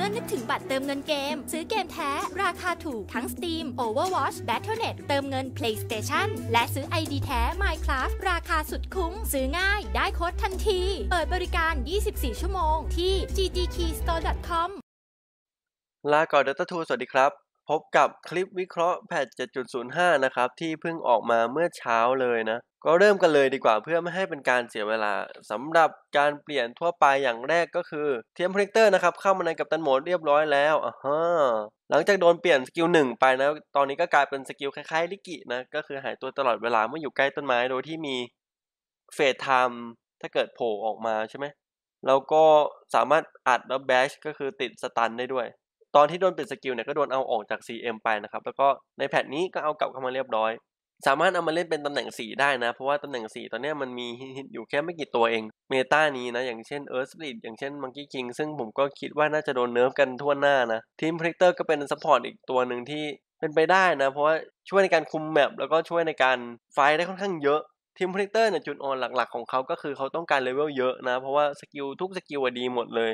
มื่อนึกถึงบัตรเติมเงินเกม ซื้อเกมแท้ ราคาถูกทั้ง Steam Overwatch Battle.net เติมเงิน PlayStation และซื้อ ID แท้ Minecraft ราคาสุดคุ้มซื้อง่าย ได้โค้ดทันที เปิดบริการ 24 ชั่วโมงที่ gdkeystore.com ลาก่อนเดลต้าทูสวัสดีครับพบกับคลิปวิเคราะห์แพท7.05นะครับที่เพิ่งออกมาเมื่อเช้าเลยนะ ก็เริ่มกันเลยดีกว่าเพื่อไม่ให้เป็นการเสียเวลาสำหรับการเปลี่ยนทั่วไปอย่างแรกก็คือเทียมพริเตอร์นะครับเข้ามาในกับตันโหมดเรียบร้อยแล้วอ่าฮะหลังจากโดนเปลี่ยนสกิลหนึ่งไปนะตอนนี้ก็กลายเป็นสกิลคล้ายๆ ลิกินะก็คือหายตัวตลอดเวลาเมื่ออยู่ใกล้ต้นไม้โดยที่มีเฟสไทม์ถ้าเกิดโผล่ออกมาใช่ไหมแล้วก็สามารถอัดแล้วแบชก็คือติดสตันได้ด้วยตอนที่โดนเปลี่ยนสกิลเนี่ยก็โดนเอาออกจาก CM ไปนะครับแล้วก็ในแพทนี้ก็เอากลับเข้ามาเรียบร้อย สามารถเอามาเล่นเป็นตำแหน่ง4ได้นะ เพราะว่าตำแหน่ง4ตอนนี้มันมีฮิตอยู่แค่ไม่กี่ตัวเองเมตานี้นะ อย่างเช่น Earth Split อย่างเช่น Monkey King ซึ่งผมก็คิดว่าน่าจะโดนเนิร์ฟกันทั่วหน้านะทีมพริกเตอร์ก็เป็นซัพพอร์ตอีกตัวหนึ่งที่เป็นไปได้นะเพราะว่าช่วยในการคุมแมปแล้วก็ช่วยในการไฟได้ค่อนข้างเยอะทีมพริกเตอร์เนี่ยจุดอ่อนหลักๆของเขาก็คือเขาต้องการเลเวลเยอะนะเพราะว่าสกิลทุกสกิลดีหมดเลย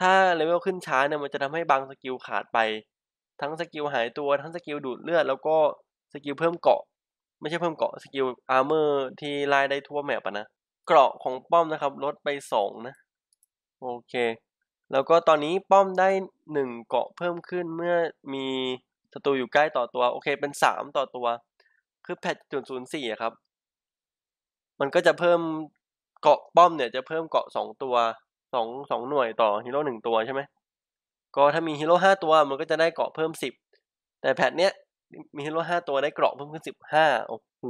ถ้าเลเวลขึ้นช้าเนี่ยมันจะทำให้บางสกิลขาดไป ทั้งสกิลหายตัวทั้งสกิลดูดเลือด แล้วก็สกิลเพิ่มเกาะ ไม่ใช่เพิ่มเกาะสกิลอาร์เมอร์ที่ไล่ได้ทั่วแมปนะเกราะของป้อมนะครับลดไป2นะโอเค แล้วก็ตอนนี้ป้อมได้ 1 เกาะเพิ่มขึ้นเมื่อมีศัตรูอยู่ใกล้ต่อตัวโอเค เป็น3ต่อตัว คือแพทจุดศูนย์สี่ครับ มันก็จะเพิ่มเกาะป้อมเนี่ยจะเพิ่มเกาะ2ตัวสองสองหน่วยต่อฮีโร่หนึ่งตัวใช่ไหมก็ถ้ามีฮีโร่ห้าตัวมันก็จะได้เกราะเพิ่มสิบแต่แพทเนี้ย มีฮีโร่ห้าตัวได้เกราะเพิ่มขึ้นสิบห้าโอ้โห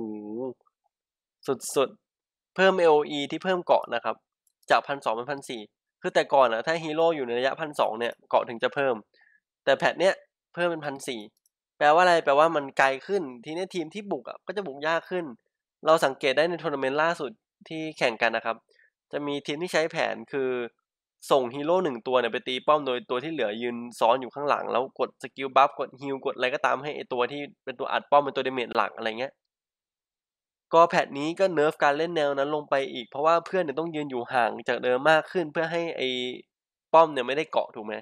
สุด ๆ เพิ่มโ o e ที่เพิ่มเกราะนะครับ จากพันสองเป็นพันสี่คือแต่ก่อนนะถ้าฮีโร่อยู่ในระยะพันสองเนี่ยเกาะถึงจะเพิ่ม แต่แพทเนี้ยเพิ่มเป็นพันสี่แปลว่าอะไรแปลว่ามันไกลขึ้น ทีนี้ทีมที่บุกอ่ะก็จะบุกยากขึ้น เราสังเกตได้ในทัวร์นาเมนต์ล่าสุดที่แข่งกันนะครับ จะมีทีมที่ใช้แผนคือส่งฮีโร่หนึ่งตัวเนี่ยไปตีป้อมโดยตัวที่เหลือยืนซ้อนอยู่ข้างหลัง แล้วกดสกิลบัฟกดฮิลกดอะไรก็ตามให้ไอตัวที่เป็นตัวอัดป้อมเป็นตัวเดเมจหลักอะไรเงี้ยก็แพทนี้ก็เนิร์ฟการเล่นแนวนั้นลงไปอีกเพราะว่าเพื่อนเนี่ยต้องยืนอยู่ห่างจากเดิมมากขึ้นเพื่อให้ไอป้อมเนี่ยไม่ได้เกาะถูกไหม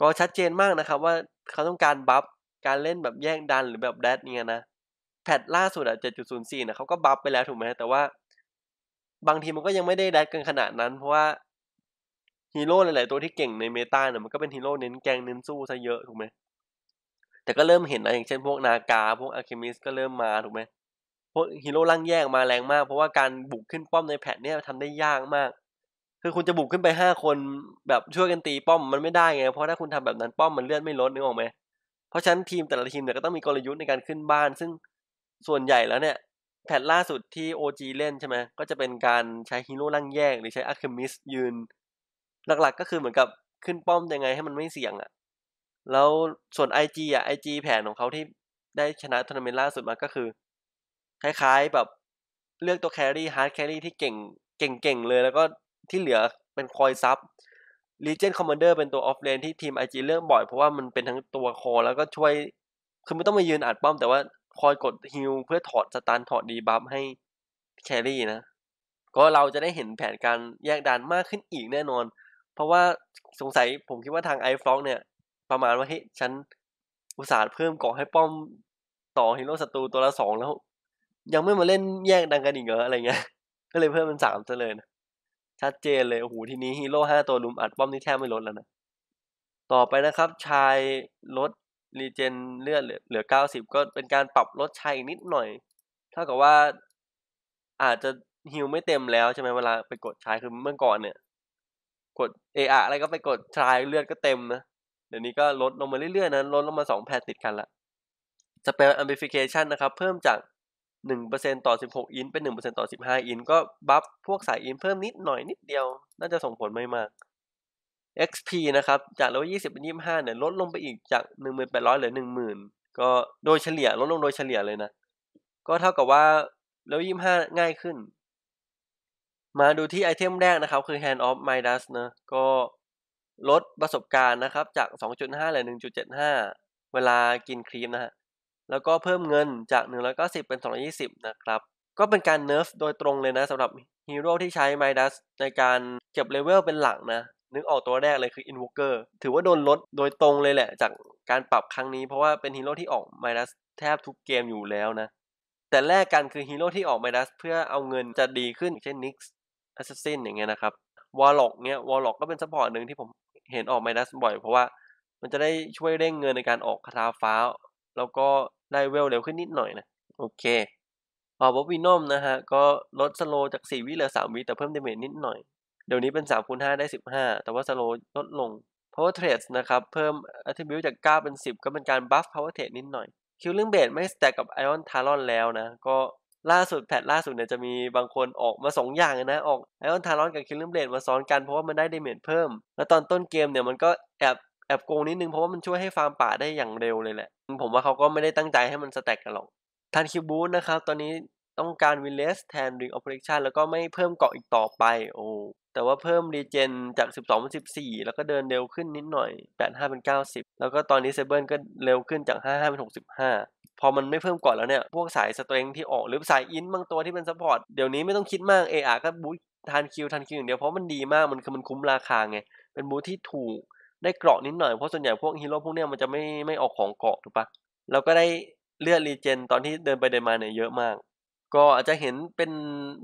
ก็ชัดเจนมากนะครับว่าเขาต้องการบัฟการเล่นแบบแย่งดันหรือแบบแดดเนี่ยนะแพทล่า สุดอะ7.04นะเขาก็บัฟไปแล้วถูกไหมแต่ว่าบางทีมันก็ยังไม่ได้แดดกันขนาดนั้น เพราะว่าฮีโร่หลายๆตัวที่เก่งในเมตาเนี่ยมันก็เป็นฮีโร่เน้นแกง เน้นสู้ซะเยอะถูกไหมแต่ก็เริ่มเห็นนะอย่างเช่นพวกนากาพวกอะเคมิสก็เริ่มมาถูกไหมพวกฮีโร่ร่างแยกมาแรงมาก เพราะว่าการบุกขึ้นป้อมในแพนเนี่ยทำได้ยากมาก คือคุณจะบุกขึ้นไปห้าคนแบบช่วยกันตีป้อมมันไม่ได้ไงเพราะถ้าคุณทำแบบนั้นป้อมมันเลื่อนไม่ลดนึกออกไหมเพราะฉะนั้นทีมแต่ละทีมเนี่ยก็ต้องมีกลยุทธ์ในการขึ้นบ้าน ซึ่งส่วนใหญ่แล้วเนี่ยแพทล่าสุดที่ OG เล่นใช่ไหมก็จะเป็นการใช้ฮีโร่ร่างแยก หรือใช้อัคเคมิสยืน หลักๆก็คือเหมือนกับขึ้นป้อมยังไงให้มันไม่เสี่ยงอะ่ะ แล้วส่วน IG อ่ะ IG แผนของเขาที่ได้ชนะทัวร์นาเมนต์ล่าสุดมาก็คือ คล้ายๆ แบบเลือกตัวแครี่ฮาร์ดแครี่ที่เก่ง เก่งๆเลย แล้วก็ที่เหลือเป็นคอยซับลีเจนคอมมานเดอร์เป็นตัวออฟเลนที่ทีม IG เลือกบ่อยเพราะว่ามันเป็นทั้งตัวคอแล้วก็ช่วยคือไม่ต้องมายืนอัดป้อมแต่ว่าคอยกดฮิลเพื่อถอดสตันถอดดีบัฟให้แครี่นะ ก็เราจะได้เห็นแผนการแยกดันมากขึ้นอีกแน่นอน เพราะว่าสงสัยผมคิดว่าทางไอฟล็อกเนี่ยประมาณว่าเฮ้ยฉันอุตส่าห์เพิ่มก่อให้ป้อมต่อฮีโร่ศัตรูตัวละสองแล้ว ยังไม่มาเล่นแยกดันกันอีกเหรอ อะไรเงี้ยก็เลยเพิ่มเป็นสามซะเลยนะชัดเจนเลยโอ้โหทีนี้ฮีโร่ห้าตัวลุมอัดป้อมนี่แทบไม่ลดแล้วนะต่อไปนะครับชายรถรีเจนเลือดเหลือเก้าสิบก็เป็นการปรับลดชัยนิดหน่อยเท่ากับว่าอาจจะฮิวไม่เต็มแล้วใช่ไหมเวลาไปกดชายคือเมื่อก่อนเนี่ยกดเออะอะไรก็ไปกดชายเลือดก็เต็มนะเดี๋ยวนี้ก็ลดลงมาเรื่อยๆนะลดลงมาสองแพทติดกันละสเปลแอมพลิฟิเคชันนะครับเพิ่มจากหนึ่งเปอร์เซ็นต่อสิบหกอินเป็นหนึ่งเปอร์เซ็นต่อสิบห้าอินก็บัฟพวกสายอินเพิ่มนิดหน่อยนิดเดียว น่าจะส่งผลไม่มาก XP นะครับจาก 1 20 เป็น 25 เนี่ย ลดลงไปอีกจาก 1,800 เหลือ 10,000 ก็โดยเฉลี่ยลดลงโดยเฉลี่ยเลยนะ ก็เท่ากับว่า1 25 ง่ายขึ้น มาดูที่ไอเทมแรกนะครับ คือ Hand of Midas นะก็ลดประสบการณ์นะครับ จาก 2.5 เหลือ 1.75 เวลากินครีมนะฮะ แล้วก็เพิ่มเงินจาก 190 เป็น 220 นะครับ ก็เป็นการเนิร์ฟโดยตรงเลยนะสำหรับฮีโร่ที่ใช้ Midas ในการเก็บเลเวลเป็นหลักนะนึกออกตัวแรกเลยคืออินวอเกอร์ถือว่าโดนลดโดยตรงเลยแหละจากการปรับครั้งนี้เพราะว่าเป็นฮีโร่ที่ออกไมดัสแทบทุกเกมอยู่แล้วนะ แต่แรกกันคือฮีโร่ที่ออกไมดัสเพื่อเอาเงินจะดีขึ้นเช่นนิกส์แอสซัสซินอย่างเงี้ยนะครับวอลล็อกเนี้ยวอลล็อกก็เป็นซัพพอร์ตหนึ่งที่ผมเห็นออกไมดัสบ่อยเพราะว่า มันจะได้ช่วยเร่งเงินในการออกคาถาฟ้า แล้วก็ได้เวลเร็วขึ้นนิดหน่อยนะโอเคออบ๊อบวินอมนะฮะก็ลดสโลจาก4วิเหลือ3วิแต่เพิ่มเดเมจนิดหน่อยเดี๋ยวนี้เป็น3คูณ5ได้15แต่ว่าสโลลดลง power trades นะครับเพิ่ม attribute จาก 9 เป็น 10 ก็เป็นการ buff power trade นิดหน่อย killing blade ไม่ stack กับ i อ o n talon แล้วนะก็ล่าสุดแพทล่าสุดเนี่ยจะมีบางคนออกมา2อย่างนะออกไอออนทารอนกับคิลเลอร์เบลดมาซ้อนกันเพราะว่ามันได้เดเมจเพิ่ม แล้วตอนต้นเกมเนี่ยมันก็แอบแอบโกงนิดนึงเพราะว่ามันช่วยให้ฟาร์มป่าได้อย่างเร็วเลยแหละผมว่าเขาก็ไม่ได้ตั้งใจให้มันสแต็กกันหรอกทันคิวบูธนะครับตอนนี้ต้องการวินเลสแทนริงออปเปอเรชันแล้วก็ไม่เพิ่มเกาะอีกต่อไปโอ้แต่ว่าเพิ่มรีเจนจาก 12 เป็น 14 แล้วก็เดินเร็วขึ้นนิดหน่อย 85 เป็น 90 แล้วก็ตอนนี้เซเบิลก็เร็วขึ้นจาก 55 เป็น 65 พอมันไม่เพิ่มก่อนแล้วเนี่ย พวกสายสเตรนที่ออกหรือสายอินบางตัวที่เป็นซัพพอร์ต เดี๋ยวนี้ไม่ต้องคิดมากเออาก็บูททานคิวทานคิวอย่างเดียวเพราะมันดีมากมันคือมันคุ้มราคาไง เป็นบูทที่ถูกได้เกราะนิดหน่อยเพราะส่วนใหญ่พวกฮีโร่พวกเนี้ยมันจะไม่ไม่ออกของเกราะถูกปะแล้วก็ได้เลือดรีเจน ตอนที่เดินไปเดินมาเนี่ยเยอะมากก็อาจจะเห็นเป็น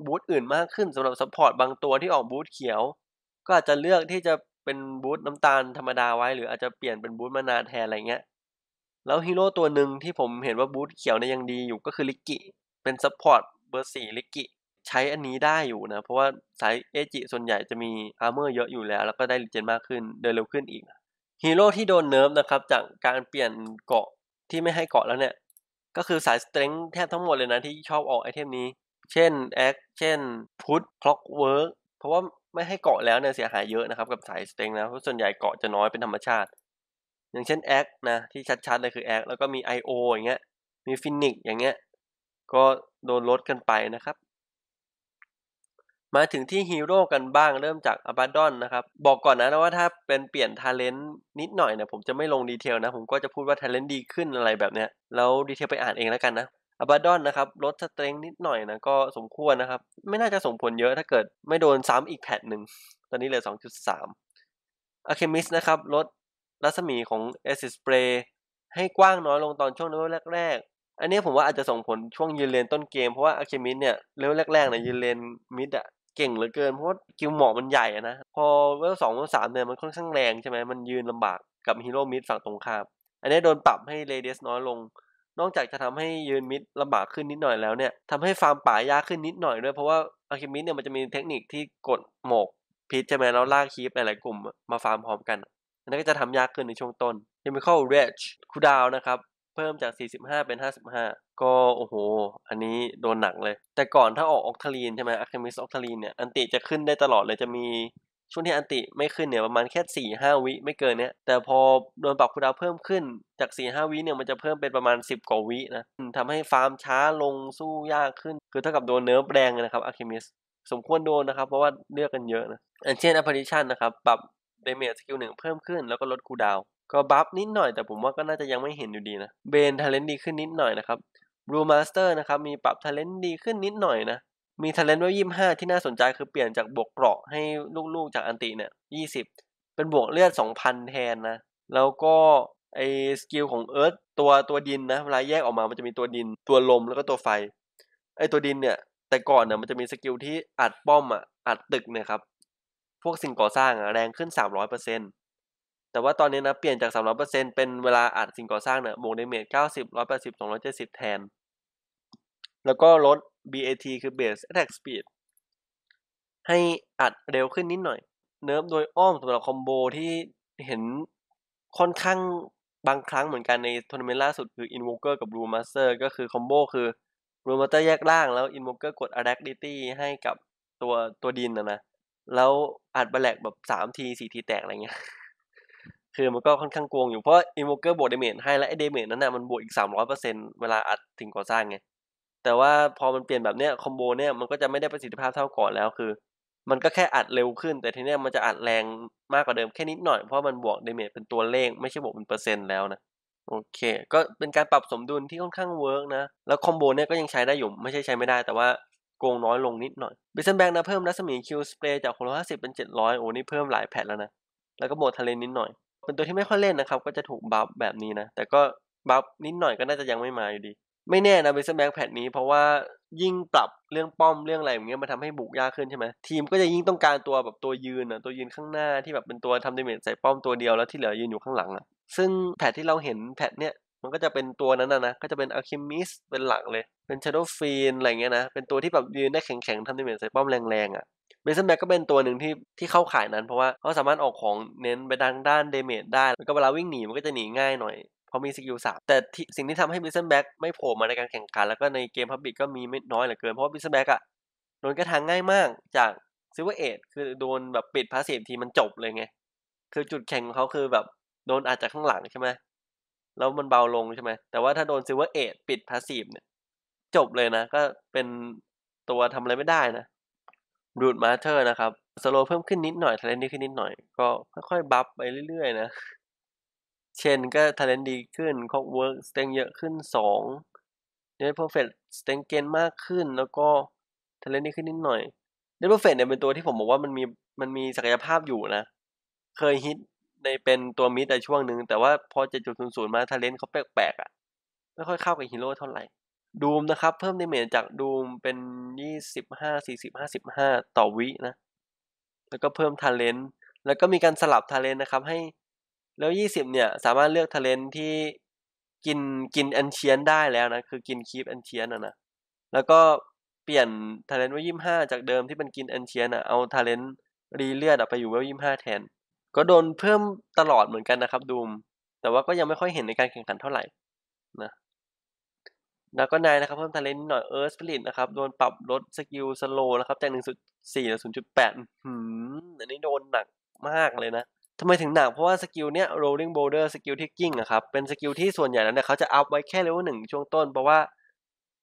บูธอื่นมากขึ้นสำหรับซัพพอร์ตบางตัวที่ออกบูธเขียว ก็อาจจะเลือกที่จะเป็นบูธน้ำตาลธรรมดาไว้ หรืออาจจะเปลี่ยนเป็นบูธมานาแทนอะไรเงี้ย แล้วฮีโร่ตัวหนึ่งที่ผมเห็นว่าบูธเขียวเนี่ยยังดีอยู่ก็คือลิกกิเป็นซัพพอร์ตเบอร์สี่ลิกกิใช้อันนี้ได้อยู่นะ เพราะว่า สายเอจิส่วนใหญ่จะมีอาร์เมอร์เยอะอยู่แล้ว แล้วก็ได้ริเจนมากขึ้นเดินเร็วขึ้นอีกฮีโร่ที่โดนเนิร์ฟนะครับจากการเปลี่ยนเกาะที่ไม่ให้เกาะแล้วเนี่ยก็คือสายสเตริงแทบทั้งหมดเลยนะที่ชอบออกไอเทมนี้ เช่นแอคเช่นพุทคล็อกเวิร์กเพราะว่าไม่ให้เกาะแล้วเนี่ยเสียหายเยอะนะครับกับสายสเตริงนะ เพราะส่วนใหญ่เกาะจะน้อยเป็นธรรมชาติ อย่างเช่นแอคนะที่ชัดๆเลยคือแอคแล้วก็มี I.O. อย่างเงี้ย มีฟินิกอย่างเงี้ย ก็โดนลดกันไปนะครับมาถึงที่ฮีโร่กันบ้างเริ่มจากอาบาดอนนะครับ บอกก่อนนะว่าถ้าเป็นเปลี่ยนทาเลนต์นิดหน่อยเนี่ยผมจะไม่ลงดีเทลนะ ผมก็จะพูดว่าทาเลนต์ดีขึ้นอะไรแบบเนี้ย แล้วดีเทลไปอ่านเองแล้วกันนะอาบาดอนนะครับลดสเตรงนิดหน่อยนะก็สมควรนะครับ ไม่น่าจะส่งผลเยอะถ้าเกิดไม่โดนซ้ำอีกแพทหนึ่งตอนนี้เหลือ 2.3อะเคมิสนะครับลดรัศมีของเอสิสเปรย์ให้กว้างน้อยลงตอนช่วงเลเวลแรกอันนี้ผมว่าอาจจะส่งผลช่วงยืนเลนต้นเกมเพราะว่าอาเคมิสเนี่ยเลเวลแรกๆเนี่ยยืนเลนมิดอะเก่งเหลือเกินเพราะกิลหมอกมันใหญ่นะ พอเวลสองเวลสามเนี่ยมันค่อนข้างแรงใช่ไหมมันยืนลำบากกับฮีโร่มิดฝั่งตรงข้ามอันนี้โดนปรับให้เรเดียสน้อยลง นอกจากจะทำให้ยืนมิดลำบากขึ้นนิดหน่อยแล้วเนี่ยทำให้ฟาร์มป่ายากขึ้นนิดหน่อยด้วยเพราะว่าอาคิมิดเนี่ยมันจะมีเทคนิคที่กดหมกพิษใช่ไหมแล้วลากคีฟหลายๆกลุ่มมาฟาร์มพร้อมกัน อันนี้ก็จะทำยากขึ้นในช่วงต้นยังมีเข้าเร e คูดาวนะครับเพิ่มจาก 45 เป็น 55 ก็โอ้โห อันนี้โดนหนักเลย แต่ก่อนถ้าออกออกทาลีนใช่ไหมอะเคมิสออกทาลีนเนี่ย อันติจะขึ้นได้ตลอดเลย จะมีช่วงที่อันติไม่ขึ้นเนี่ย ประมาณแค่ 4 5 วิ ไม่เกินเนี่ย แต่พอโดนปรับคูดาวเพิ่มขึ้นจาก 4 5 วิเนี่ย มันจะเพิ่มเป็นประมาณ 10 กว่าวินะทำให้ฟาร์มช้าลงสู้ยากขึ้น คือเท่ากับโดนเนิร์ฟแรงนะครับอะเคมิสสมควรโดนนะครับ เพราะว่าเลือกกันเยอะนะอันเช่นอพาริชันนะครับปรับเดเมจสกิลหนึ่งเพิ่มขึ้น แล้วก็ลดคูดาวก็บัฟนิดหน่อยแต่ผมว่าก็น่าจะยังไม่เห็นอยู่ดีนะ เบนทาเลนต์ดีขึ้นนิดหน่อยนะครับบลูมาสเตอร์นะครับมีปรับ ทาเลนต์ดีขึ้นนิดหน่อยนะมีทาเลนต์ว่ายี่ห้าที่น่าสนใจคือเปลี่ยนจากบวกเกราะให้ลูกๆจากอันติเนี่ยยี่สิบเป็นบวกเลือดสองพันแทนนะแล้วก็ไอสกิลของเอิร์ธตัวตัวดินนะเวลาแยกออกมามันจะมีตัวดิน ตัวลมแล้วก็ตัวไฟไอตัวดินเนี่ยแต่ก่อนเนี่ยมันจะมีสกิลที่อัดป้อมอ่ะอัดตึกนะครับพวกสิ่งก่อสร้างอ่ะแรงขึ้นสามร้อยเปอร์เซ็นต์แต่ว่าตอนนี้นะ เปลี่ยนจาก 300%เป็นเวลาอัดสิ่งก่อสร้างเนี่ยบวกเดเมจ90 180 270 แทน แล้วก็ลด BAT คือ Base Attack Speed ให้อัดเร็วขึ้นนิดหน่อย เนิร์ฟโดยอ้อมสำหรับคอมโบที่เห็นค่อนข้างบางครั้งเหมือนกันในทัวร์นาเมนต์ล่าสุดคือ Invoker กับ Blue Master ก็คือคอมโบคือ l ูมาเ s อร์แยกล่าง แล้วอิน o k เกอร์กดอะแดกดิตี้ให้กับตัวตัวดินนะนะแล้วอัดบลแลกแบบสามทีสี่ทีแตกอะไรเงี้ยคือมันก็ค่อนข้างโกงอยู่เพราะอินโวเกอร์บวกเดเมจให้และไอเดเมจนั้นน่ะมันบวกอีก 300%เวลาอัดถึงก่อสร้างไงแต่ว่าพอมันเปลี่ยนแบบเนี้ยคอมโบเนี้ยมันก็จะไม่ได้ประสิทธิภาพเท่าก่อนแล้วคือ มันก็แค่อัดเร็วขึ้น แต่ทีเนี้ยมันจะอัดแรงมากกว่าเดิมแค่นิดหน่อย เพราะมันบวกเดเมจเป็นตัวเลขไม่ใช่บวกเป็นเปอร์เซ็นต์แล้วนะโอเคก็เป็นการปรับสมดุลที่ค่อนข้างเวิร์กนะแล้วคอมโบเนี้ยก็ยังใช้ได้อยู่ไม่ใช่ใช้ไม่ได้แต่ว่าโกงน้อยลงนิดหน่อยบิสเซนแบงนะเพิ่มรัศมีคิวสเปรย์จาก650เป็น700โอ้นี่เพิ่มหลายแพทแล้วนะแล้วก็โหมดทะเลนิดหน่อยเป็นตัวที่ไม่ค่อยเล่นนะครับก็จะถูกบัฟแบบนี้นะแต่ก็บัฟนิดหน่อยก็น่าจะยังไม่มาอยู่ดี ไม่แน่นะเบสแบงแพดนี้ เพราะว่ายิ่งปรับเรื่องป้อมเรื่องอะไรอย่างเงี้ยมันทาให้บุกยากขึ้นใช่ไหมทีมก็จะยิ่งต้องการตัวแบบตัวยืนอ่ะตัวยืนข้างหน้าที่แบบเป็นตัวทำดาเมจใส่ป้อมตัวเดียวแล้วที่เหลือยืนอยู่ข้างหลังอ่ะซึ่งแพดที่เราเห็นแพดเนี้ยมันก็จะเป็นตัวนั้นนะนะก็จะเป็นอะคิมิสเป็นหลักเลย เป็นชาร์โดฟีนอะไรเงี้ยนะเป็นตัวที่แบบยืนได้แข็งๆทำดาเมจใส่ป้อมแรงๆอ่ะเบสันแบ็กก็เป็นตัวหนึ่งที่ที่เข้าขายนั้นเพราะว่าเขาสามารถออกของเน้นไปทางด้านเดเมจได้ แล้วก็เวลาวิ่งหนีมันก็จะหนีง่ายหน่อยเพราะมีสกิลสามแต่สิ่งที่ทำให้บิสเซนแบ็กไม่โผล่มาในการแข่งขันแล้วก็ในเกมพับบิกก็มีไม่น้อยเหลือเกินเพราะเบิสเซนแบ็กอะโดนกระทางง่ายมากจากซิเวอร์เอทคือโดนแบบปิดพาสีฟทีมันจบเลยไงคือจุดแข่งของเขาคือแบบโดนอาจจะข้างหลังใช่ไหมแล้วมันเบาลงใช่ไหมแต่ว่าถ้าโดนซิเวอร์เอทปิดพาสีฟเนี่ยจบเลยนะ ก็เป็นตัวทำอะไรไม่ได้นะรูดมาเธอร์นะครับ สโลเพิ่มขึ้นนิดหน่อยทาเลนดีขึ้นนิดหน่อย ก็ค่อยๆบัฟไปเรื่อยๆนะ เชนก็ทาเลนดีขึ้นคอกเวิร์กสเต็งเยอะขึ้น2เนทเพอร์เฟกสเต็งเกนมากขึ้น แล้วก็ทาเลนดีขึ้นนิดหน่อยเนทเพอร์เฟกเนี่ยเป็นตัวที่ผมบอกว่ามันมีมันมีศักยภาพอยู่นะ เคยฮิตในเป็นตัวมิดแต่ช่วงหนึ่ง แต่ว่าพอจจดุศูนย์มาทาเลนเขาแปลกๆอะ่ะ ไม่ค่อยเข้ากับฮีโร่เท่าไหร่ดูมนะครับเพิ่มดีเมจจากดูมเป็นยี่สิบห้าสี่สิบห้าสิบห้าต่อวินะ แล้วก็เพิ่มทาเลนต์แล้วก็มีการสลับทาเลนต์นะครับให้ แล้วยี่สิบเนี่ยสามารถเลือกทาเลนต์ที่กินกินแอนเชียน ได้แล้วนะคือกินคีฟแอนเชียนนะแล้วก็เปลี่ยนทาเลนต์ว่ายี่ห้าจากเดิมที่เป็นกินแอนเชียนอ่ะเอาทาเลนต์รีเลือดไปอยู่เวลยี่ห้าแทนก็โดนเพิ่มตลอดเหมือนกันนะครับดูมแต่ว่าก็ยังไม่ค่อยเห็นในการแข่งขันเท่าไหร่นะแล้วก็นายนะครับเพิ่มทะเลนิดหน่อยเอิร์ธสปิริตนะครับโดนปรับลดสกิลสโลนะครับจากหนึ่งจุดสี่ถหงือศูนย์จุดแปดหืมอันนี้โดนหนักมากเลยนะทำไมถึงหนักเพราะว่าสกิลเนี้ย rolling boulder สกิลที่กิ้งนะครับเป็นสกิลที่ส่วนใหญ่แล้วเนี่ยเขาจะอัพไว้แค่เลเวลหนึ่งช่วงต้น เพราะว่า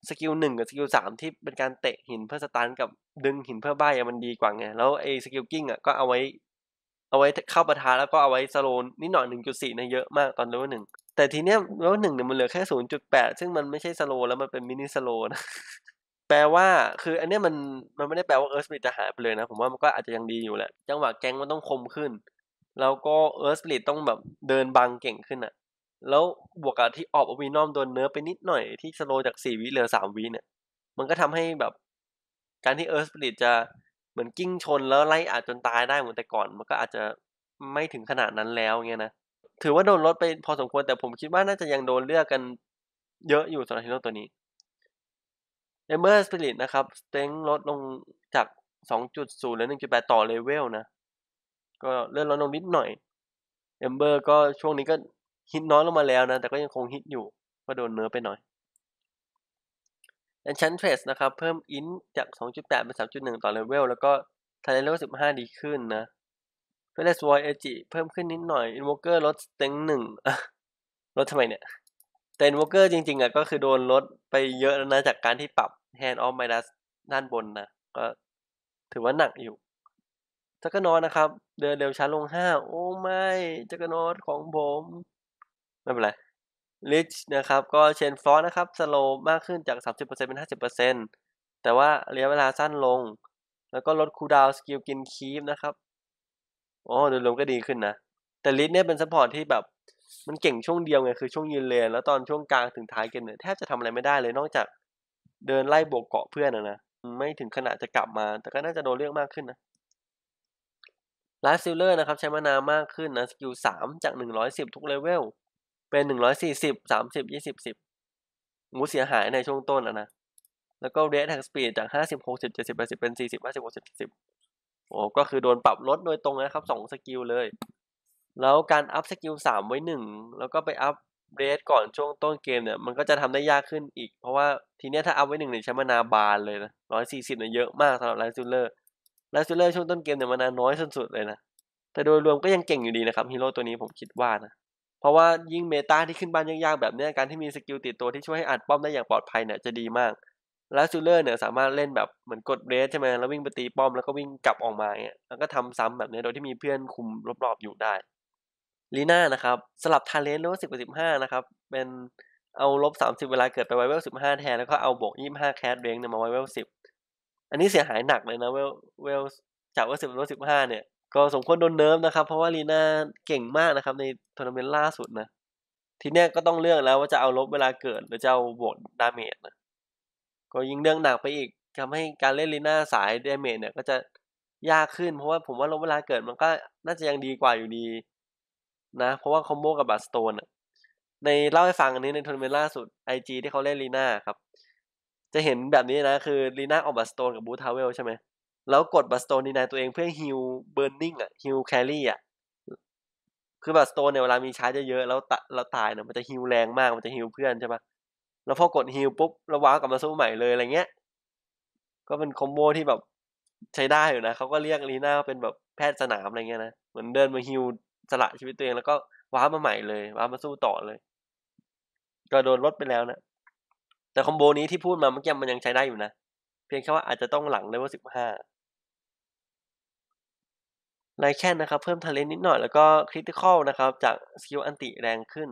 สกิลหนึ่งกับสกิลสามที่เป็นการเตะหินเพื่อสตาร์กับดึงหินเพื่อบายมันดีกว่าไงแล้วไอ้สกิลกิ้งอ่ะก็เอาไว้เอาไว้เข้าประทานแล้วก็เอาไว้สโลนนิดหน่อย 1.4นะเยอะมากตอนเลเวลหนึ่ง แต่ทีเนี้ยเลเวลหนึ่งเนี่ยมันเหลือแค่ 0.8 ซึ่งมันไม่ใช่สโลแล้วมันเป็นมินิสโลนะแปลว่าคืออันเนี้ยมันมันไม่ได้แปลว่าเอิร์ธสปิิจะหายไปเลยนะ ผมว่ามันก็อาจจะยังดีอยู่แหละ จังหวะแก๊งมันต้องคมขึ้น แล้วก็เอิร์ธสปิิตต้องแบบเดินบังเก่งขึ้นอะแล้วบวกกับที่ออบอวีนอมโดนเนื้อไปนิดหน่อยที่สโลจากสี่วิเหลือสามวิเนี่ย มันก็ทำให้แบบการที่เอิร์ธสปิิจะเหมือนกิ้งชนแล้วไล่อาจจนตายได้เหมือนแต่ก่อนมันก็อาจจะไม่ถึงขนาดนั้นแล้วเงี้ยนะ ถือว่าโดนลดไปพอสมควรแต่ผมคิดว่าน่าจะยังโดนเลือกกันเยอะอยู่สำหรับฮีโร่ตัวนี้เอเมอร์สปิริตนะครับสเต็งลดลงจาก 2.0แลอ1.8 ต่อเลเวลนะ ก็เลื่อนลดลงนิดหน่อยเอมเบอร์ก็ช่วงนี้ก็ฮิตน้อยลงมาแล้วนะ แต่ก็ยังคงฮิตอยู่ ก็โดนเนื้อไปหน่อย Enchantress นะครับเพิ่ม int จาก 2.8 เป็น 3.1 ต่อเลเวล แล้วก็ทายเลเวล15 ดีขึ้นนะ f e l e s Void e g e เพิ่มขึ้นนิดหน่อย Invoker ลดเต็งหนึ่งลดทำไมเนี่ย แต่ Invoker จริงๆอ่ะก็คือโดนลดไปเยอะแล้วนะ จากการที่ปรับ Hand of Midas ด้านบนนะ ก็ถือว่าหนักอยู่จักรนอนนะครับ เดินเร็วช้าลงห้าโอ้ไม่จักรนอของผม ไม่เป็นไรลิชนะครับก็เชนฟลอสนะครับสโลมากขึ้นจาก 30%เป็น 50%แต่ว่าระยะเวลาสั้นลง แล้วก็ลดคูดาวสกิลกินคีฟนะครับอ๋อโดยรวมก็ดีขึ้นนะ แต่ลิชเนี่ยเป็นซัพพอร์ตที่แบบ มันเก่งช่วงเดียวไงคือช่วงยืนเลนแล้วตอนช่วงกลางถึงท้ายเกมเนี่ยแทบจะทำอะไรไม่ได้เลยนอกจากเดินไล่บวกเกาะเพื่อนนะนะไม่ถึงขนาดจะกลับมา แต่ก็น่าจะโดนเรื่องมากขึ้นนะลาสซิลเลอร์นะครับใช้มานามากขึ้นนะสกิลสามจากหนึ่งร้อยสิบทุกเลเวลเป็นหนึ่งร้อยสี่สิบสามสิบยี่สิบสิบมูเสียหายในช่วงต้นอะนะแล้วก็เรทแห่งสปีดจากห้าสิบหกสิบเจ็ดสิบแปดสิบเป็นสี่สิบห้าสิบหกสิบสิบโอ้ก็คือโดนปรับลดโดยตรงนะครับสองสกิลเลย แล้วการอัพสกิลสามไว้หนึ่งแล้วก็ไปอัพเรทก่อนช่วงต้นเกมเนี่ยมันก็จะทำได้ยากขึ้นอีก เพราะว่าทีเนี้ยถ้าอัพไว้หนึ่งเนี่ยใช้มานาบานเลยนะร้อยสี่สิบเนี่ยเยอะมากสำหรับไลท์ซูเลอร์ไลท์ซูเลอร์ช่วงต้นเกมเนี่ยมานาน้อยสุดเลยนะแต่โดยรวมก็ยังเก่งอยู่ดีนะครับฮีโร่ตัวนี้ผมคิดว่านะเพราะว่ายิ่งเมตาที่ขึ้นบ้านยากๆแบบนี้การที่มีสกิลติดตัวที่ช่วยให้อัดป้อมได้อย่างปลอดภัยเนี่ยจะดีมากแล้วซูเลอร์เนี่ยสามารถเล่นแบบเหมือนกดเรสใช่ไหมแล้ววิ่งไปตีป้อมแล้วก็วิ่งกลับออกมาเนี่ยแล้วก็ทำซ้ำแบบนี้โดยที่มีเพื่อนคุมรอบๆอยู่ได้ลีน่านะครับสลับทาเลนต์ลบสิบกับสิบห้านะครับ เป็นเอาลบสามสิบเวลาเกิดไปไวเวลสิบห้าแทนแล้วก็เอาบวกยี่สิบห้าแคสเรงเนี่ยมาไวเวลสิบอันนี้เสียหายหนักเลยนะเวลเวลจากเวลสิบลบสิบห้าเนี่ยก็สมควรโดนเนิร์ฟนะครับ เพราะว่าลีน่าเก่งมากนะครับในทัวร์นาเมนต์ล่าสุดนะ ทีเนี้ยก็ต้องเลือกแล้วว่าจะเอาลบเวลาเกิดหรือจะเอาบวกดาเมจนะก็ยิ่งเรื่องหนักไปอีกทำให้การเล่นลีน่าสาย ดาเมจเนี่ยก็จะยากขึ้น เพราะว่าผมว่าลบเวลาเกิดมันก็น่าจะยังดีกว่าอยู่ดีนะ เพราะว่าคอมโบกับบาสโตนในเล่าให้ฟังอันนี้ในทัวร์นาเมนต์ล่าสุด IG ที่เขาเล่นลีน่าครับจะเห็นแบบนี้นะคือลีน่าออกบาสโตนกับบูทาวเวลใช่ไหมแล้วกดบัสโตนดีนายตัวเองเพื่อฮิลเบิร์นนิ่งอ่ะฮิลแคลรี่อ่ะคือบัสโตนเนี่ยเวลามีชาร์จเยอะๆแล้วตะแล้วตายเนี่ยมันจะฮิลแรงมากมันจะฮิลเพื่อนใช่ปะแล้วพอกดฮิลปุ๊บแล้วว้าวกลับมาสู้ใหม่เลยอะไรเงี้ยก็เป็นคอมโบที่แบบใช้ได้อยู่นะเขาก็เรียกลีน่าเป็นแบบแพทย์สนามอะไรเงี้ยนะเหมือนเดินมาฮิลสละชีวิตตัวเองแล้วก็ว้าวมาใหม่เลยว้าวมาสู้ต่อเลย ก็โดนลดไปแล้วนะแต่คอมโบนี้ที่พูดมาเมื่อกี้มันยังใช้ได้อยู่นะเพียงแค่ว่าอาจจะต้องหลังเลเวลสิบห้าไลแคนนะครับเพิ่มทเลนนิดหน่อยแล้วก็คริติคอลนะครับ จากสกิลอันติ แรงขึ้น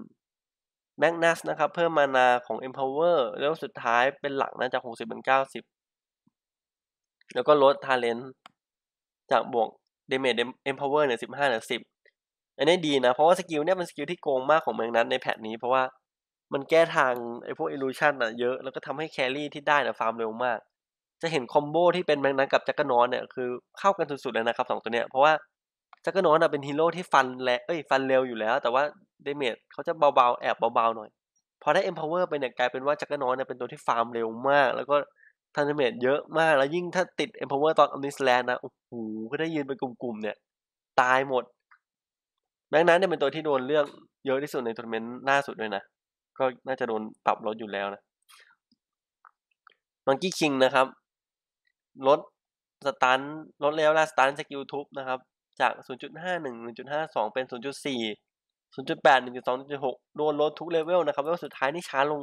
แมกนัสนะครับเพิ่มมานาของ Empower แร้วสุดท้ายเป็นหลักนะจาก 60เป็น90 แล้วก็ลดทาเลนจากบวกเดเมจเอ็มพาวเวอร์เนี่ยสิบห้าหรือสิบอันนี้ดีนะ เพราะว่าสกิลเนี่ยเป็นสกิลที่โกงมากของเมืองนั้นในแพทนี้ เพราะว่ามันแก้ทางไอพวกอิลูชันอะเยอะแล้วก็ทำให้แครี่ที่ได้นะฟาร์มเร็วมาก จะเห็นคอมโบที่เป็นแมงนั้นกับจักรนอนเนี่ย คือเข้ากันสุดๆเลยนะครับสองตัวเนี้ยเพราะว่าจักรอนอะเป็นฮีโร่ที่ฟันแรงเอ้ยฟันเร็วอยู่แล้วแต่ว่าเดเมจเขาจะเบาๆแอบเบา ๆ หน่อย พอได้ empower ไปเนี่ยกลายเป็นว่าจักรอนนเป็นตัวที่ฟาร์มเร็วมาก แล้วก็ทันเดเมจเยอะมาก แล้วยิ่งถ้าติด empower ตอนอมนิสแลนนะโอ้โหก็ได้ยืนเป็นกลุ่ม ๆ เนี่ย ตายหมดแบงนั้นเนี่ยเป็นตัวที่โดนเรื่องเยอะที่สุดในทัวร์นาเมนต์ล่าสุดด้วยนะก็น่าจะโดนปรับลดอยู่แล้วนะมังกี้คิงนะครับ ลดสตันลดแล้วล่าสตันสกิลทุบนะครับจาก 0.51 0 5 2 เป็น 0.4 0.8 1.2 1.6โดนลดทุกเลเวลนะครับเลเวสุดท้ายนี่ช้าลง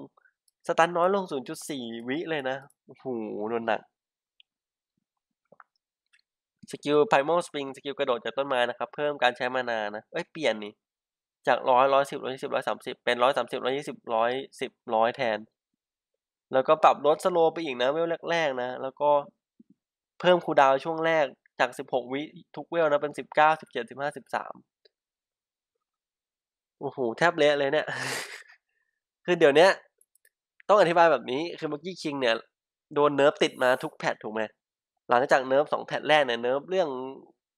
สตันน้อยลง 0.4 วิเลยนะโอ้โหโดนหนัก สกิลไพมอลสปริง สกิลกระโดดจากต้นไม้นะครับ เพิ่มการใช้มานานะ เอ้ย เปลี่ยนนี่ จากร้อยร้อยสิบร้อยสิบร้อยสามสิบเป็นร้อยสามสิบร้อยยี่สิบร้อยสิบร้อยแทน แล้วก็ปรับลดสโลไปอีกนะเวลแรกๆนะ แล้วก็เพิ่มคูดาวช่วงแรกจาก 16 วิทุกเวลนะเป็น19 17 15 13 โอ้โห แทบเละเลยเนี่ย คือเดี๋ยวนี้ต้องอธิบายแบบนี้คือเมื่อกี้คิงเนี่ย โดนเนิร์ฟติดมาทุกแพทถูกไหมหลังจากเนิร์ฟสองแพทแรกเนี่ย เนิร์ฟเรื่อง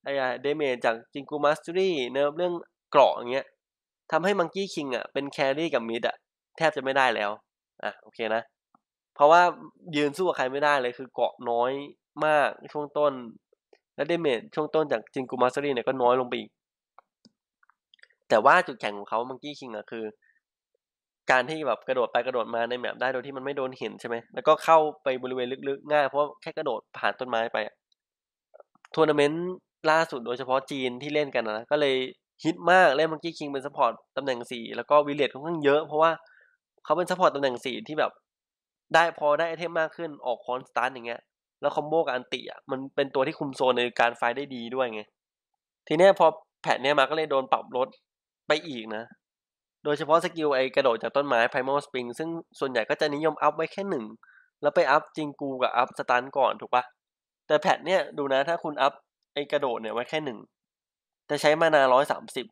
ไอ้เดเมจจากจิงกูมาสตรีเนิร์ฟเรื่องเกราะอย่างเงี้ยทำให้มังกี้คิงอ่ะเป็นแครี่กับมิดอ่ะแทบจะไม่ได้แล้ว อ่ะโอเคนะ เพราะว่ายืนสู้กับใครไม่ได้เลยคือเกาะน้อยมากช่วงต้นและเดเมจช่วงต้นจากจิงกูมาสรีเนี่ยก็น้อยลงไปอีกแต่ว่าจุดแข็งของเขาเม่งกี้คิงอะคือ การที่แบบกระโดดไปกระโดดมาในแมปได้โดยที่มันไม่โดนเห็นใช่ไหม แล้วก็เข้าไปบริเวณลึกๆง่ายเพราะแค่กระโดดผ่านต้นไม้ไปทัวร์นาเมนต์ล่าสุดโดยเฉพาะจีนที่เล่นกันนะก็เลยฮิตมากเล่นเม่งกี้คิงเป็นซัพพอร์ตตำแหน่งสี่แล้วก็วิเลตค่อนข้างเยอะเพราะว่าเขาเป็นซัพพอร์ตตำแหน่งสี่ที่แบบ ได้พอได้ไอเทมมากขึ้นออกคอนสตาร์ทอย่างเงี้ยแล้วคอมโบกับอันติอ่ะมันเป็นตัวที่คุมโซนในการไฟได้ดีด้วยไง ทีเนี้ยพอแพทเนี้ยมาก็เลยโดนปรับลดไปอีกนะโดยเฉพาะสกิลไอกระโดดจากต้นไม้ไพโมสปริง ซึ่งส่วนใหญ่ก็จะนิยมอัพไว้แค่หนึ่งแล้วไปอัพจิงกูกับอัพสตันก่อนถูกปะแต่แพทเนี้ยดูนะ ถ้าคุณอัพไอกระโดดเนี่ยไว้แค่หนึ่งจะใช้มานาร้อยสามสิบ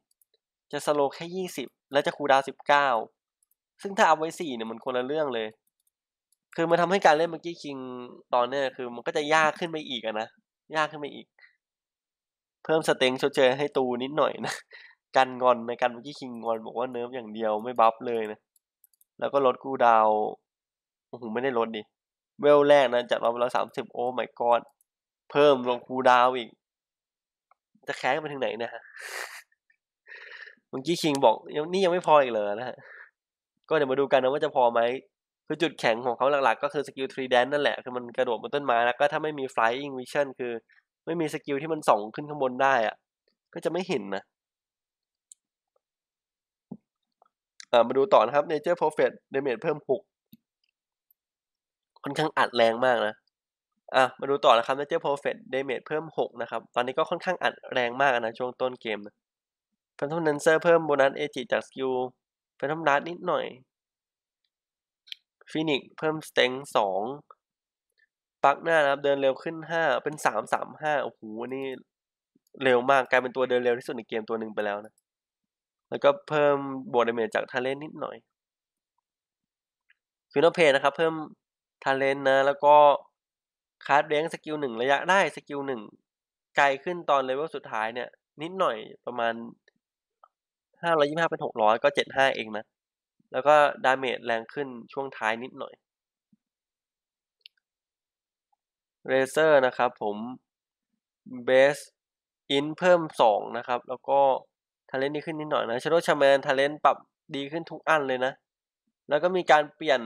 จะสโลแค่ยี่สิบแล้วจะคูดาวสิบเก้าซึ่งถ้าอัพไว้สี่เนี่ยมันคนละเรื่องเลยคือมันทำให้การเล่นมังกี้คิงตอนเนี้ยคือ มันก็จะยากขึ้นไปอีกอะนะยากขึ้นไปอีก เพิ่มสเต็งชดเชยให้ตูนิดหน่อยนะกันงอนในการมังกี้คิงงอนบอกว่าเนิร์ฟอย่างเดียวไม่บัฟเลยนะแล้วก็ลดกูดาวโอ้โหไม่ได้ลดดิเวลแรกนะจากเราเราสามสิบโอ้ my god เพิ่มลงคูดาวอีกจะแค้งไปถึงไหนนะฮะเมื่อกี้คิงบอกนี่ยังไม่พออีกเลยนะฮะก็เดี๋ยวมาดูกันนะว่าจะพอไหมคือจุดแข็งของเขาหลัก ๆ ก็คือสกิลทรีแดนนั่นแหละคือมันกระโดดบนต้นไม้แล้วก็ถ้าไม่มี flying vision คือไม่มีสกิลที่มันส่องขึ้นข้างบนได้อะก็จะไม่เห็นนะมาดูต่อนะครับ Nature Prophet Damage เพิ่ม 6 ค่อนข้างอัดแรงมากนะ อ่ะ มาดูต่อนะครับ Nature Prophet Damage เพิ่ม 6 นะครับ ตอนนี้ก็ค่อนข้างอัดแรงมากนะ ช่วงต้นเกมนะ Phantom Dancer เพิ่มโบนัสเอจิจากสกิล Phantom Blast นิดหน่อยฟินิกเพิ่มสเต็งสอง ปักหน้านะครับ เดินเร็วขึ้นห้า เป็นสามสามห้าโอ้โหนี่เร็วมากกลายเป็นตัวเดินเร็วที่สุดในเกมตัวหนึ่งไปแล้วนะ แล้วก็เพิ่มบวกดาเมจจากทาเลนนิดหน่อยคิอโนเพย์นะครับ เพิ่มทาเลนนะ แล้วก็คาร์ดเล้งสกิลหนึ่งระยะได้สกิลหนึ่ง ไกลขึ้นตอนเลเวลสุดท้ายเนี่ย นิดหน่อยประมาณห้าร้อยยี่ห้าเป็นหกร้อยก็เจ็ดห้าเองนะแล้วก็ ดาเมจแรงขึ้นช่วงท้ายนิดหน่อย เรเซอร์นะครับผมเบสอินเพิ่ม 2 นะครับ แล้วก็ทาเลนต์ดีขึ้นนิดหน่อยนะชโรชแมนทาเลนต์ปรับดีขึ้นทุกอันเลยนะ แล้วก็มีการเปลี่ยน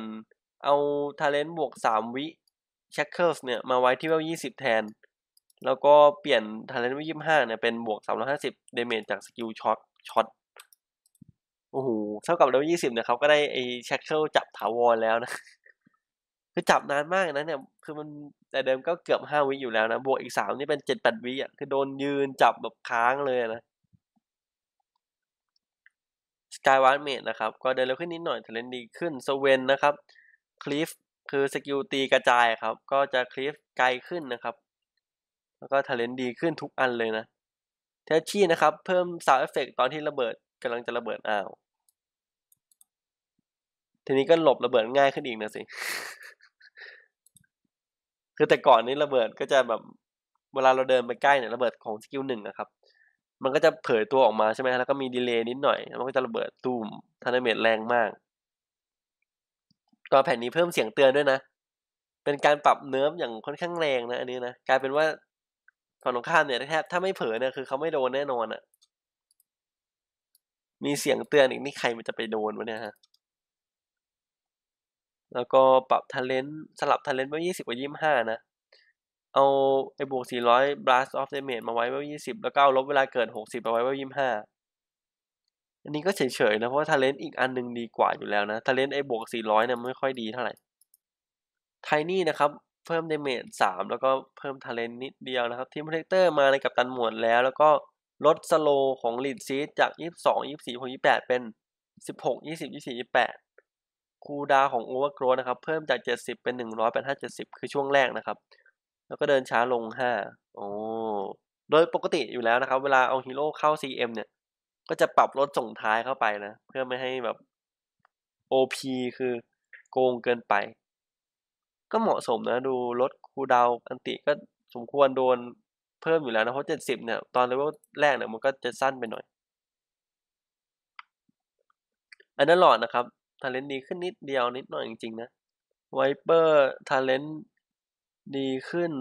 เอาทาเลนต์บวก 3 วิเช็คเกิลส์เนี่ยมาไว้ที่เวล20 แทน แล้วก็เปลี่ยนทาเลนต์ไว้25เนี่ยเป็นบวก 350เดเมจจากสกิลช็อตช็อตโอ้โห เท่ากับเลเวลยี่สิบเนี่ยเขาก็ได้ไอ้ชคเคิลจับถาวรแล้วนะ คือจับนานมากนะเนี่ย คือมันแต่เดิมก็เกือบห้าวิอยู่แล้วนะ บวกอีกสามนี่เป็นเจ็ดแปดวิอ่ะคือโดนยืนจับแบบค้างเลยนะสกายวาร์เมดนะครับ ก็เดินเร็วขึ้นนิดหน่อยเทเลนดีขึ้นสเวนนะครับคลิฟคือสกิลตีกระจายครับ ก็จะคลิฟไกลขึ้นนะครับ แล้วก็เทเลนดีขึ้นทุกอันเลยนะเทชี่นะครับ เพิ่มสาวเอฟเฟกตอนที่ระเบิดกำลังจะระเบิดอ้าว ทีนี้ก็หลบระเบิดง่ายขึ้นอีกนะสิ คือแต่ก่อนนี้ระเบิดก็จะแบบเวลาเราเดินไปใกล้เนี่ยระเบิดของสกิลหนึ่งนะครับ มันก็จะเผยตัวออกมาใช่ไหมแล้วก็มีดีเลย์นิดหน่อย มันก็จะระเบิดตูมทันเมตแรงมาก ก็แผ่นนี้เพิ่มเสียงเตือนด้วยนะ เป็นการปรับเนื้ออย่างค่อนข้างแรงนะ อันนี้นะกลายเป็นว่าฝั่งตรงข้ามเนี่ยแทบถ้าไม่เผยเนี่ยคือเขาไม่โดนแน่นอนอะมีเสียงเตือนอีกนี่ใครมันจะไปโดนวะเนี่ยฮะ แล้วก็ปรับทเลนสลับทเลนไว้ยี่สิบก่ายี่ห้านะ เอาไอ้บวกสี่ร้อย blast of d a m a ม e มาไว้ไว้ยี่สิบแล้วก็เอาลบเวลาเกิดหกสิบมาไว้ไว้ยี่ห้าอันนี้ก็เฉยๆนะเพราะว่าทเลนอีกอันหนึ่งดีกว่าอยู่แล้วนะทเลนไอ้บวกสี่ร้อยเนี่ยไม่ค่อยดีเท่าไหร่ ไทนี่นะครับเพิ่มเดเมจสามแล้วก็เพิ่มทาเลนนิดเดียวนะครับ ทีมเพลเตอร์มาในกับตันหมวดแล้ว แล้วก็ลดสโลของลีดซีดจาก 22 24 28 เป็น 16 20 24 28 คูดาของโอเวอร์โกรนะครับ เพิ่มจาก 70 เป็น100เป็น5 70 คือช่วงแรกนะครับ แล้วก็เดินช้าลง 5โอ้โดยปกติอยู่แล้วนะครับ เวลาเอาฮีโร่เข้า CM เนี่ย ก็จะปรับลดส่งท้ายเข้าไปนะ เพื่อไม่ให้แบบ OP คือโกงเกินไป ก็เหมาะสมนะ ดูลดคูดาวอันติก็สมควรโดนเพิ่มอยู่แล้วนะเพราะเจ็ดสิบเนี่ยตอนเลเวลแรกเนี่ยมันก็จะสั้นไปหน่อยอันนั้นหลอดนะครับทาเลนต์ดีขึ้นนิดเดียวนิดหน่อยจริงๆนะไวเปอร์ทาเลนต์ดีขึ้น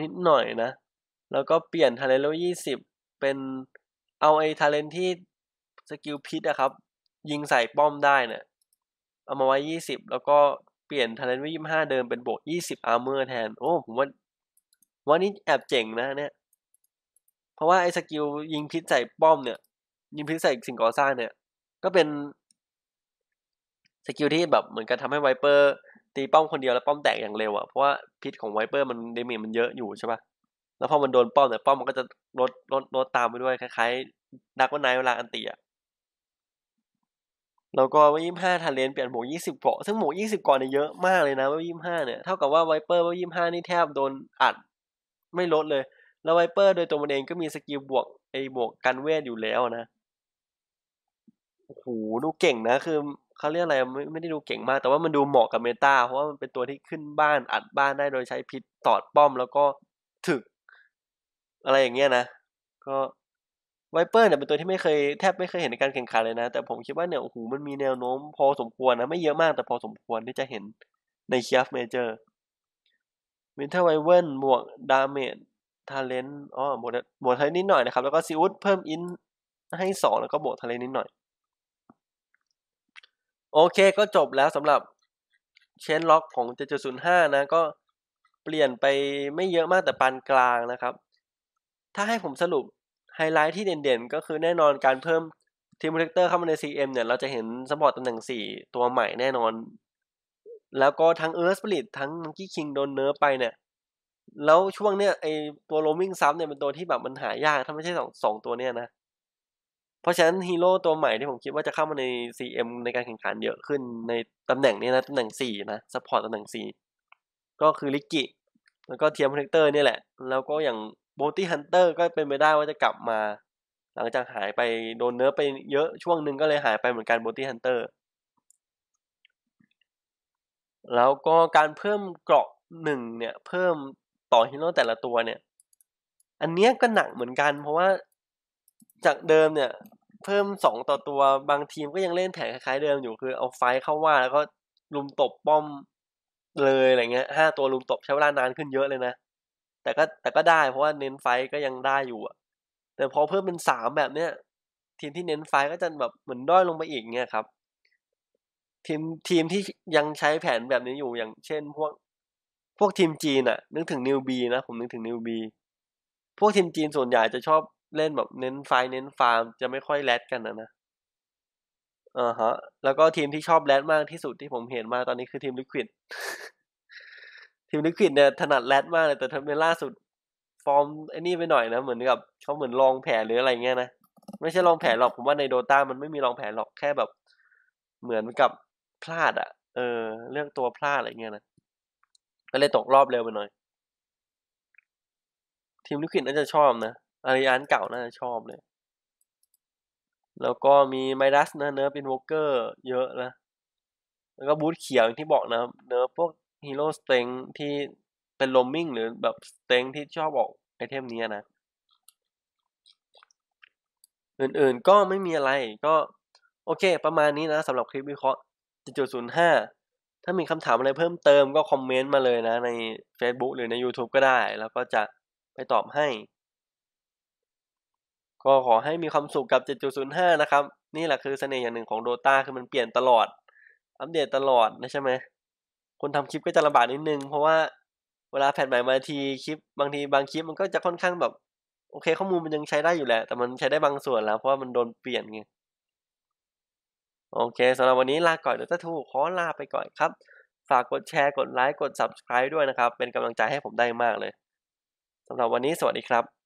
นิดหน่อยนะแล้วก็เปลี่ยนทาเลนต์เลเวลยี่สิบเป็นเอาไอ้ทาเลนต์ที่สกิลพิษอะครับยิงใส่ป้อมได้เนี่ยเอามาไว้ยี่สิบแล้วก็เปลี่ยนทาเลนต์ไว้ยี่ห้าเดิมเป็นบวกยี่สิบอาร์เมอร์แทนโอ้ผมว่าว่านี่แอบเจ๋งนะเนี่ย เพราะว่าไอ้สกิลยิงพิษใส่ป้อมเนี่ย ยิงพิษใส่สิ่งก่อสร้างเนี่ยก็เป็น สกิลที่แบบเหมือนกับทำให้ไวเปอร์ตีป้อมคนเดียวแล้วป้อมแตกอย่างเร็วอะ่ะเพราะว่าพิษของไวเปอร์มันเดเมจมันเยอะอยู่ใช่ปะแล้วพอมันโดนป้อมเนี่ยป้อมมันก็จะลดลดลดตามไปด้วยคล้ายๆดักวานายเวลาอันตีอะ่ะแล้วก็ว่ายี่ห้าทาเลนเปลี่ยนหมวกยี่สิบเกาะซึ่งหมวกยี่สิบเกาะเนี่ยเยอะมากเลยนะว่ายี่ห้าเนี่ย เท่ากับว่าไวเปอร์ว่ายี่ห้านี่แทบโดนอัดไม่ลดเลย แล้วไวเปอร์โดยตัวมันเองก็มีสกิลบวกไอ้บวกกันเวทอยู่แล้วนะโอ้โหดูเก่งนะ คือเขาเรียกอะไรไม่ไม่ได้ดูเก่งมาก แต่ว่ามันดูเหมาะกับเมตาเพราะว่ามันเป็นตัวที่ขึ้นบ้านอัดบ้านได้โดยใช้พิษตอดป้อมแล้วก็ถึกอะไรอย่างเงี้ยนะ ก็ไวเปอร์เนี่ยเป็นตัวที่ไม่เคย แทบไม่เคยเห็นในการแข่งขันเลยนะ แต่ผมคิดว่าเนี่ยโอ้โหมันมีแนวโน้มพอสมควรนะ ไม่เยอะมาก แต่พอสมควรที่จะเห็นในเชฟเมเจอร์วินเทอร์ไวเวิลบวก ดาเมจทาเลนต์อ๋อบวกบวกทาเลนต์นิดหน่อยนะครับ แล้วก็ซีอุดเพิ่ม อิน ให้ 2 แล้วก็บวกทาเลนต์นิดหน่อย โอเคก็จบแล้วสำหรับเชนล็อกของ 7.05 นะ ก็เปลี่ยนไปไม่เยอะมากแต่ปานกลางนะครับ ถ้าให้ผมสรุปไฮไลท์ที่เด่นๆ ก็คือแน่นอนการเพิ่มทีมโปรเจคเตอร์เข้ามาใน CM เนี่ย เราจะเห็นสปอร์ตตำแหน่ง4 ตัวใหม่แน่นอนแล้วก็ทั้งเอิร์ธสปริตทั้งมังกี้คิงโดนเนิร์ฟไปเนี่ย แล้วช่วงเนี้ยไอตัวโรมิงซับเนี่ยเป็นตัวที่แบบมันหายาก ถ้าไม่ใช่สองสองตัวเนี้ยนะ เพราะฉะนั้นฮีโร่ตัวใหม่ที่ผมคิดว่าจะเข้ามาใน CM ในการแข่งขันเยอะขึ้นในตำแหน่งนี้นะตำแหน่งสี่นะซัพพอร์ตตำแหน่งสี่ก็คือลิกกิแล้วก็เทียมคอเนคเตอร์นี่แหละ แล้วก็อย่างโบตี้ฮันเตอร์ก็เป็นไปได้ว่าจะกลับมาหลังจากหายไปโดนเนื้อไปเยอะช่วงหนึ่งก็เลยหายไปเหมือนกันโบตี้ฮันเตอร์แล้วก็การเพิ่มเกราะหนึ่งเนี่ย เพิ่มต่อฮีโร่แต่ละตัวเนี่ย อันเนี้ยก็หนักเหมือนกันเพราะว่าจากเดิมเนี่ย เพิ่มสองต่อตัวบางทีมก็ยังเล่นแผนคล้ายๆเดิมอยู่ คือเอาไฟเข้าว่า แล้วก็ลุมตบป้อมเลยอะไรเงี้ยห้าตัวลุมตบใช้เวลานานขึ้นเยอะเลยนะ แต่ก็แต่ก็ได้ เพราะว่าเน้นไฟก็ยังได้อยู่อะแต่พอเพิ่มเป็นสามแบบเนี้ยทีมที่เน้นไฟก็จะแบบเหมือนด้อยลงไปอีกเงี้ยครับทีมทีมที่ยังใช้แผนแบบนี้อยู่อย่างเช่นพวก พวกทีมจีนอะนึกถึงนิวบีนะผมนึกถึงนิวบีพวกทีมจีนส่วนใหญ่จะชอบเล่นแบบเน้นไฟเน้นฟาร์มจะไม่ค่อยแรดกันนะนะอ่าฮะแล้วก็ทีมที่ชอบแรดมากที่สุดที่ผมเห็นมาตอนนี้คือทีมลิควิดทีมลิควิดเนี่ยถนัดแรดมากเลยแต่ทำเป็นล่าสุดฟอร์มไอ้นี่ไปหน่อยนะเหมือนกับเขาเหมือนลองแผนหรืออะไรเงี้ยนะไม่ใช่ลองแผนหรอกผมว่าในโดตามันไม่มีลองแผนหรอกแค่แบบ เหมือนกับพลาดอะ่ะ เออ เรื่องตัวพลาดอะไรเงี้ยนะ ก็เลยตกรอบเร็วไปหน่อย ทีมลิควิดน่าจะชอบนะอารีอันเก่าน่าจะชอบเลย แล้วก็มีไมดัสนะเนิร์ฟอินวอเกอร์เยอะนะแล้วก็บูธเขียวที่บอกนะ เนิร์ฟพวกฮีโร่สเต็งที่เป็นลมมิ่ง หรือแบบสเต็งที่ชอบออกไอเทมนี้นะ อื่นๆก็ไม่มีอะไร ก็ โอเค ประมาณนี้นะสำหรับคลิป วิเคราะห7.05 ถ้ามีคำถามอะไรเพิ่มเติมก็คอมเมนต์มาเลยนะใน Facebook หรือใน YouTube ก็ได้ แล้วก็จะไปตอบให้ ก็ขอให้มีความสุขกับ 7.05 นะครับ นี่แหละคือเสน่ห์อย่างหนึ่งของ Dota คือมันเปลี่ยนตลอดอัปเดตตลอดนะใช่ไหมคนทำคลิปก็จะลำบากนิดนึง เพราะว่าเวลาแผ่นใหม่มาทีคลิป บางทีบางคลิปมันก็จะค่อนข้างแบบโอเค ข้อมูลมันยังใช้ได้อยู่แหละ แต่มันใช้ได้บางส่วน แล้วเพราะว่ามันโดนเปลี่ยนไงโอเคสำหรับวันนี้ลาก่อนเดี๋ยวาถูกขอลาไปก่อนครับ ฝากกดแชร์กดไลค์ กด subscribe ด้วยนะครับ เป็นกำลังใจให้ผมได้มากเลยสำหรับวันนี้สวัสดีครับ